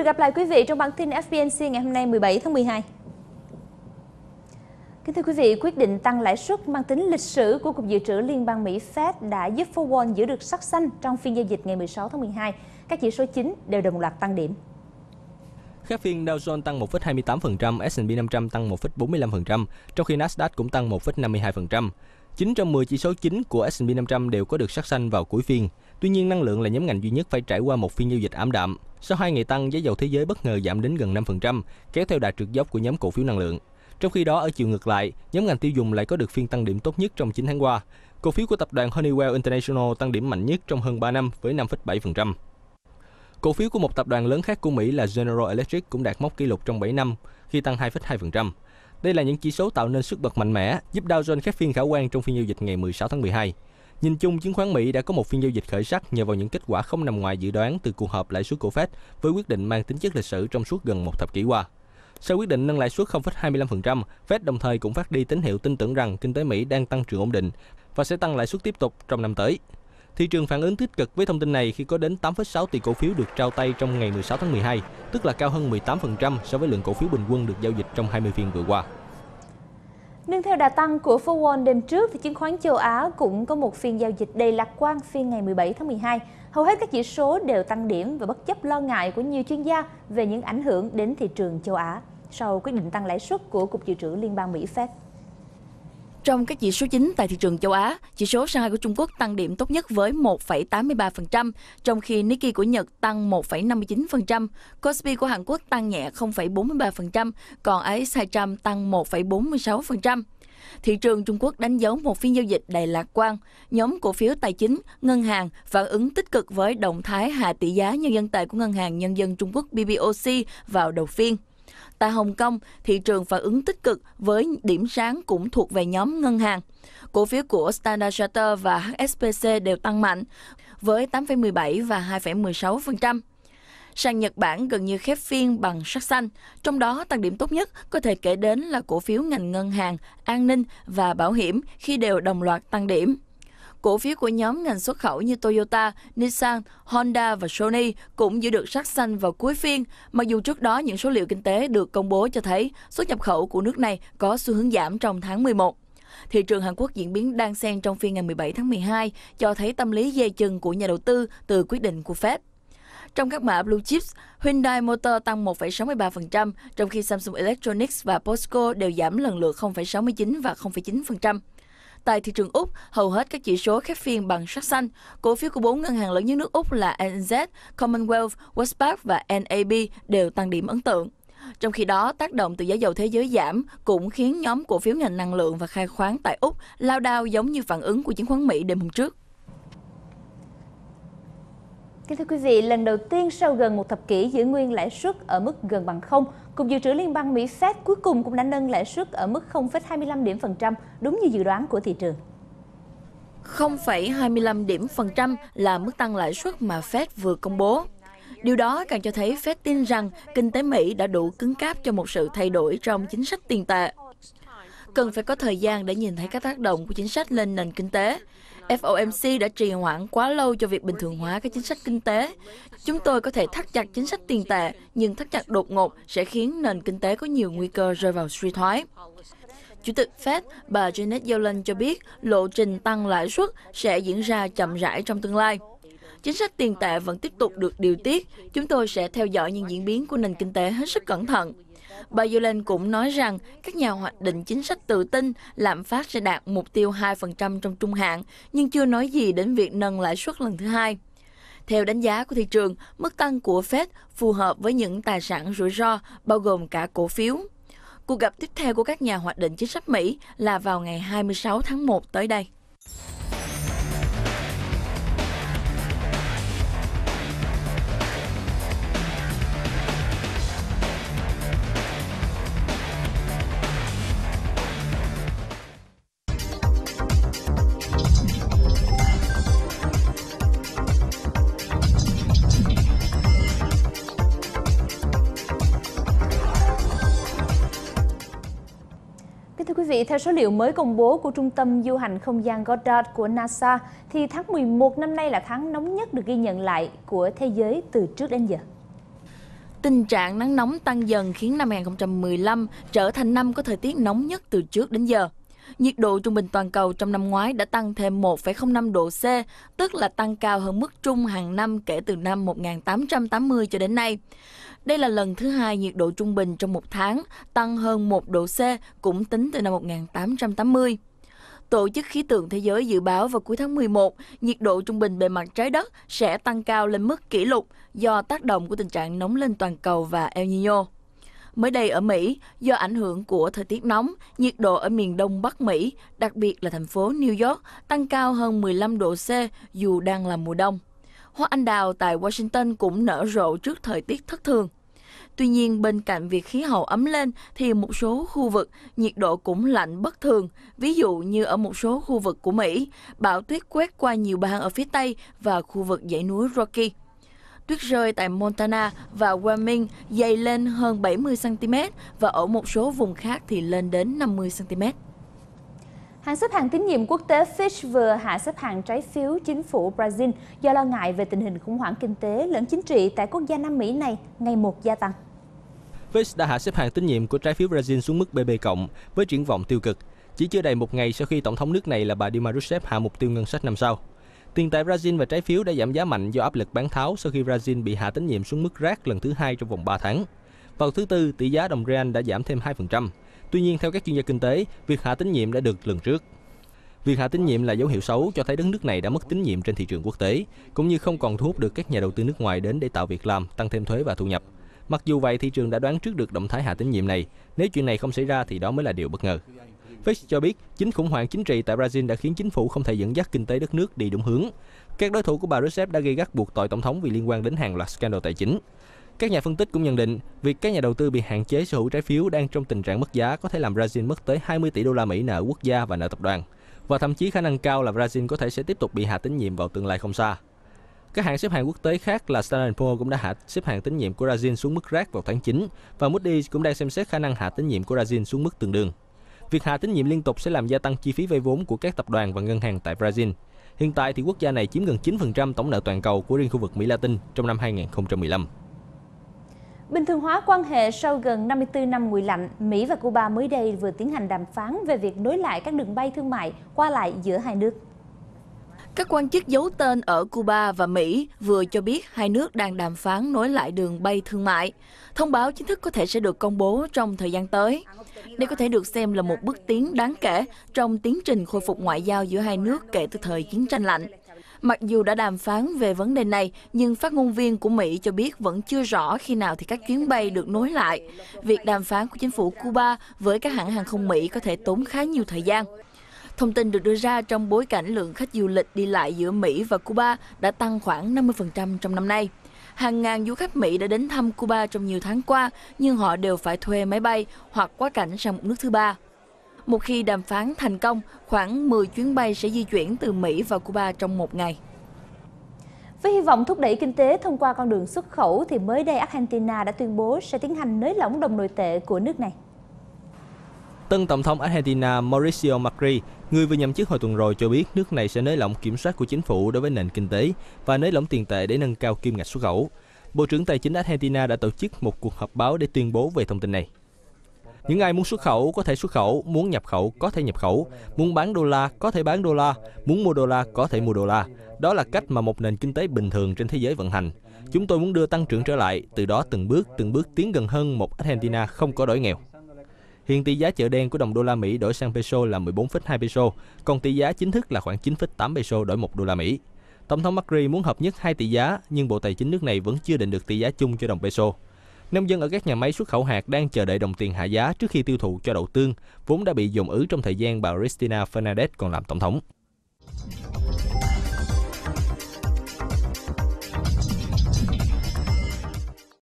được gặp lại quý vị trong bản tin FBNC ngày hôm nay 17 tháng 12. Kính thưa quý vị, quyết định tăng lãi suất mang tính lịch sử của Cục Dự trữ Liên bang Mỹ Fed đã giúp phố Wall giữ được sắc xanh trong phiên giao dịch ngày 16 tháng 12. Các chỉ số chính đều đồng loạt tăng điểm. Các phiên Dow Jones tăng 1,28%, S&P 500 tăng 1,45%, trong khi Nasdaq cũng tăng 1,52%. 9 trong 10 chỉ số chính của S&P 500 đều có được sắc xanh vào cuối phiên. Tuy nhiên, năng lượng là nhóm ngành duy nhất phải trải qua một phiên giao dịch ảm đạm. Sau hai ngày tăng, giá dầu thế giới bất ngờ giảm đến gần 5%, kéo theo đà trượt dốc của nhóm cổ phiếu năng lượng. Trong khi đó, ở chiều ngược lại, nhóm ngành tiêu dùng lại có được phiên tăng điểm tốt nhất trong 9 tháng qua. Cổ phiếu của tập đoàn Honeywell International tăng điểm mạnh nhất trong hơn 3 năm với 5,7%. Cổ phiếu của một tập đoàn lớn khác của Mỹ là General Electric cũng đạt mốc kỷ lục trong 7 năm khi tăng 2,2%. Đây là những chỉ số tạo nên sức bật mạnh mẽ, giúp Dow Jones khép phiên khả quan trong phiên giao dịch ngày 16 tháng 12. Nhìn chung, chứng khoán Mỹ đã có một phiên giao dịch khởi sắc nhờ vào những kết quả không nằm ngoài dự đoán từ cuộc họp lãi suất của Fed với quyết định mang tính chất lịch sử trong suốt gần một thập kỷ qua. Sau quyết định nâng lãi suất 0,25%, Fed đồng thời cũng phát đi tín hiệu tin tưởng rằng kinh tế Mỹ đang tăng trưởng ổn định và sẽ tăng lãi suất tiếp tục trong năm tới. Thị trường phản ứng tích cực với thông tin này khi có đến 8,6 tỷ cổ phiếu được trao tay trong ngày 16 tháng 12, tức là cao hơn 18% so với lượng cổ phiếu bình quân được giao dịch trong 20 phiên vừa qua. Nương theo đà tăng của phố Wall đêm trước, thì chứng khoán châu Á cũng có một phiên giao dịch đầy lạc quan phiên ngày 17 tháng 12. Hầu hết các chỉ số đều tăng điểm và bất chấp lo ngại của nhiều chuyên gia về những ảnh hưởng đến thị trường châu Á sau quyết định tăng lãi suất của Cục Dự trữ Liên bang Mỹ Fed. Trong các chỉ số chính tại thị trường châu Á, chỉ số Shanghai của Trung Quốc tăng điểm tốt nhất với 1,83%, trong khi Nikkei của Nhật tăng 1,59%, Kospi của Hàn Quốc tăng nhẹ 0,43%, còn AX200 tăng 1,46%. Thị trường Trung Quốc đánh dấu một phiên giao dịch đầy lạc quan. Nhóm cổ phiếu tài chính, ngân hàng phản ứng tích cực với động thái hạ tỷ giá nhân dân tệ của Ngân hàng Nhân dân Trung Quốc BBOC vào đầu phiên. Tại Hồng Kông, thị trường phản ứng tích cực với điểm sáng cũng thuộc về nhóm ngân hàng. Cổ phiếu của Standard Chartered và HSBC đều tăng mạnh với 8,17 và 2,16%. Sàn Nhật Bản gần như khép phiên bằng sắc xanh, trong đó tăng điểm tốt nhất có thể kể đến là cổ phiếu ngành ngân hàng, an ninh và bảo hiểm khi đều đồng loạt tăng điểm. Cổ phiếu của nhóm ngành xuất khẩu như Toyota, Nissan, Honda và Sony cũng giữ được sắc xanh vào cuối phiên, mặc dù trước đó những số liệu kinh tế được công bố cho thấy xuất nhập khẩu của nước này có xu hướng giảm trong tháng 11. Thị trường Hàn Quốc diễn biến đang xen trong phiên ngày 17 tháng 12 cho thấy tâm lý dây chừng của nhà đầu tư từ quyết định của Fed. Trong các mã blue chips, Hyundai Motor tăng 1,63%, trong khi Samsung Electronics và POSCO đều giảm lần lượt 0,69 và 0,9%. Tại thị trường Úc, hầu hết các chỉ số khép phiên bằng sắc xanh. Cổ phiếu của bốn ngân hàng lớn nhất nước Úc là ANZ, Commonwealth, Westpac và NAB đều tăng điểm ấn tượng. Trong khi đó, tác động từ giá dầu thế giới giảm cũng khiến nhóm cổ phiếu ngành năng lượng và khai khoáng tại Úc lao đao giống như phản ứng của chứng khoán Mỹ đêm hôm trước. Kính thưa quý vị, lần đầu tiên sau gần một thập kỷ giữ nguyên lãi suất ở mức gần bằng không, Cục Dự trữ Liên bang Mỹ Fed cuối cùng cũng đã nâng lãi suất ở mức 0,25 điểm phần trăm, đúng như dự đoán của thị trường. 0,25 điểm phần trăm là mức tăng lãi suất mà Fed vừa công bố. Điều đó càng cho thấy Fed tin rằng kinh tế Mỹ đã đủ cứng cáp cho một sự thay đổi trong chính sách tiền tệ. Cần phải có thời gian để nhìn thấy các tác động của chính sách lên nền kinh tế, FOMC đã trì hoãn quá lâu cho việc bình thường hóa các chính sách kinh tế. Chúng tôi có thể thắt chặt chính sách tiền tệ, nhưng thắt chặt đột ngột sẽ khiến nền kinh tế có nhiều nguy cơ rơi vào suy thoái. Chủ tịch Fed, bà Janet Yellen cho biết lộ trình tăng lãi suất sẽ diễn ra chậm rãi trong tương lai. Chính sách tiền tệ vẫn tiếp tục được điều tiết, chúng tôi sẽ theo dõi những diễn biến của nền kinh tế hết sức cẩn thận. Bà Yellen cũng nói rằng các nhà hoạch định chính sách tự tin lạm phát sẽ đạt mục tiêu 2% trong trung hạn, nhưng chưa nói gì đến việc nâng lãi suất lần thứ hai. Theo đánh giá của thị trường, mức tăng của Fed phù hợp với những tài sản rủi ro, bao gồm cả cổ phiếu. Cuộc gặp tiếp theo của các nhà hoạch định chính sách Mỹ là vào ngày 26 tháng 1 tới đây. vị, theo số liệu mới công bố của Trung tâm Du hành Không gian Goddard của NASA, thì tháng 11 năm nay là tháng nóng nhất được ghi nhận lại của thế giới từ trước đến giờ. Tình trạng nắng nóng tăng dần khiến năm 2015 trở thành năm có thời tiết nóng nhất từ trước đến giờ nhiệt độ trung bình toàn cầu trong năm ngoái đã tăng thêm 1,05 độ C, tức là tăng cao hơn mức trung hàng năm kể từ năm 1880 cho đến nay. Đây là lần thứ hai nhiệt độ trung bình trong một tháng tăng hơn 1 độ C cũng tính từ năm 1880. Tổ chức Khí tượng Thế giới dự báo vào cuối tháng 11, nhiệt độ trung bình bề mặt trái đất sẽ tăng cao lên mức kỷ lục do tác động của tình trạng nóng lên toàn cầu và El Nino. Mới đây ở Mỹ, do ảnh hưởng của thời tiết nóng, nhiệt độ ở miền đông Bắc Mỹ, đặc biệt là thành phố New York, tăng cao hơn 15 độ C dù đang là mùa đông. Hoa anh đào tại Washington cũng nở rộ trước thời tiết thất thường. Tuy nhiên, bên cạnh việc khí hậu ấm lên thì một số khu vực nhiệt độ cũng lạnh bất thường. Ví dụ như ở một số khu vực của Mỹ, bão tuyết quét qua nhiều bang ở phía Tây và khu vực dãy núi Rocky. Tuyết rơi tại Montana và Wyoming dày lên hơn 70cm và ở một số vùng khác thì lên đến 50cm. Hãng xếp hạng tín nhiệm quốc tế Fitch vừa hạ xếp hạng trái phiếu chính phủ Brazil do lo ngại về tình hình khủng hoảng kinh tế lẫn chính trị tại quốc gia Nam Mỹ này ngày một gia tăng. Fitch đã hạ xếp hạng tín nhiệm của trái phiếu Brazil xuống mức BB cộng với triển vọng tiêu cực, chỉ chưa đầy một ngày sau khi tổng thống nước này là bà Dilma Rousseff hạ mục tiêu ngân sách năm sau. Tiền tệ Brazil và trái phiếu đã giảm giá mạnh do áp lực bán tháo sau khi Brazil bị hạ tín nhiệm xuống mức rác lần thứ hai trong vòng 3 tháng. Vào thứ Tư, tỷ giá đồng real đã giảm thêm 2%. Tuy nhiên, theo các chuyên gia kinh tế, việc hạ tín nhiệm đã được lần trước. Việc hạ tín nhiệm là dấu hiệu xấu cho thấy đất nước này đã mất tín nhiệm trên thị trường quốc tế, cũng như không còn thu hút được các nhà đầu tư nước ngoài đến để tạo việc làm, tăng thêm thuế và thu nhập. Mặc dù vậy, thị trường đã đoán trước được động thái hạ tín nhiệm này. Nếu chuyện này không xảy ra thì đó mới là điều bất ngờ. Fitch cho biết chính khủng hoảng chính trị tại Brazil đã khiến chính phủ không thể dẫn dắt kinh tế đất nước đi đúng hướng. Các đối thủ của bà Rousseff đã gây gắt buộc tội tổng thống vì liên quan đến hàng loạt scandal tài chính. Các nhà phân tích cũng nhận định, việc các nhà đầu tư bị hạn chế sở hữu trái phiếu đang trong tình trạng mất giá có thể làm Brazil mất tới 20 tỷ đô la Mỹ nợ quốc gia và nợ tập đoàn. Và thậm chí khả năng cao là Brazil có thể sẽ tiếp tục bị hạ tín nhiệm vào tương lai không xa. Các hãng xếp hạng quốc tế khác là Standard Poor's cũng đã hạ xếp hạng tín nhiệm của Brazil xuống mức rác vào tháng 9 và Moody's cũng đang xem xét khả năng hạ tín nhiệm của Brazil xuống mức tương đương. Việc hạ tín nhiệm liên tục sẽ làm gia tăng chi phí vay vốn của các tập đoàn và ngân hàng tại Brazil. Hiện tại thì quốc gia này chiếm gần 9% tổng nợ toàn cầu của riêng khu vực Mỹ Latin trong năm 2015. Bình thường hóa quan hệ sau gần 54 năm nguội lạnh, Mỹ và Cuba mới đây vừa tiến hành đàm phán về việc nối lại các đường bay thương mại qua lại giữa hai nước. Các quan chức giấu tên ở Cuba và Mỹ vừa cho biết hai nước đang đàm phán nối lại đường bay thương mại. Thông báo chính thức có thể sẽ được công bố trong thời gian tới. Đây có thể được xem là một bước tiến đáng kể trong tiến trình khôi phục ngoại giao giữa hai nước kể từ thời chiến tranh lạnh. Mặc dù đã đàm phán về vấn đề này, nhưng phát ngôn viên của Mỹ cho biết vẫn chưa rõ khi nào thì các chuyến bay được nối lại. Việc đàm phán của chính phủ Cuba với các hãng hàng không Mỹ có thể tốn khá nhiều thời gian. Thông tin được đưa ra trong bối cảnh lượng khách du lịch đi lại giữa Mỹ và Cuba đã tăng khoảng 50% trong năm nay. Hàng ngàn du khách Mỹ đã đến thăm Cuba trong nhiều tháng qua, nhưng họ đều phải thuê máy bay hoặc quá cảnh sang một nước thứ ba. Một khi đàm phán thành công, khoảng 10 chuyến bay sẽ di chuyển từ Mỹ vào Cuba trong một ngày. Với hy vọng thúc đẩy kinh tế thông qua con đường xuất khẩu thì mới đây Argentina đã tuyên bố sẽ tiến hành nới lỏng đồng nội tệ của nước này. Tân Tổng thống Argentina Mauricio Macri, người vừa nhậm chức hồi tuần rồi cho biết nước này sẽ nới lỏng kiểm soát của chính phủ đối với nền kinh tế và nới lỏng tiền tệ để nâng cao kim ngạch xuất khẩu. Bộ trưởng Tài chính Argentina đã tổ chức một cuộc họp báo để tuyên bố về thông tin này. Những ai muốn xuất khẩu có thể xuất khẩu, muốn nhập khẩu có thể nhập khẩu, muốn bán đô la có thể bán đô la, muốn mua đô la có thể mua đô la. Đó là cách mà một nền kinh tế bình thường trên thế giới vận hành. Chúng tôi muốn đưa tăng trưởng trở lại, từ đó từng bước từng bước tiến gần hơn một Argentina không có đói nghèo. Hiện tỷ giá chợ đen của đồng đô la Mỹ đổi sang peso là 14,2 peso, còn tỷ giá chính thức là khoảng 9,8 peso đổi 1 đô la Mỹ. Tổng thống Macri muốn hợp nhất hai tỷ giá, nhưng Bộ Tài chính nước này vẫn chưa định được tỷ giá chung cho đồng peso. Nông dân ở các nhà máy xuất khẩu hạt đang chờ đợi đồng tiền hạ giá trước khi tiêu thụ cho đậu tương, vốn đã bị dồn ứ trong thời gian bà Cristina Fernandez còn làm tổng thống.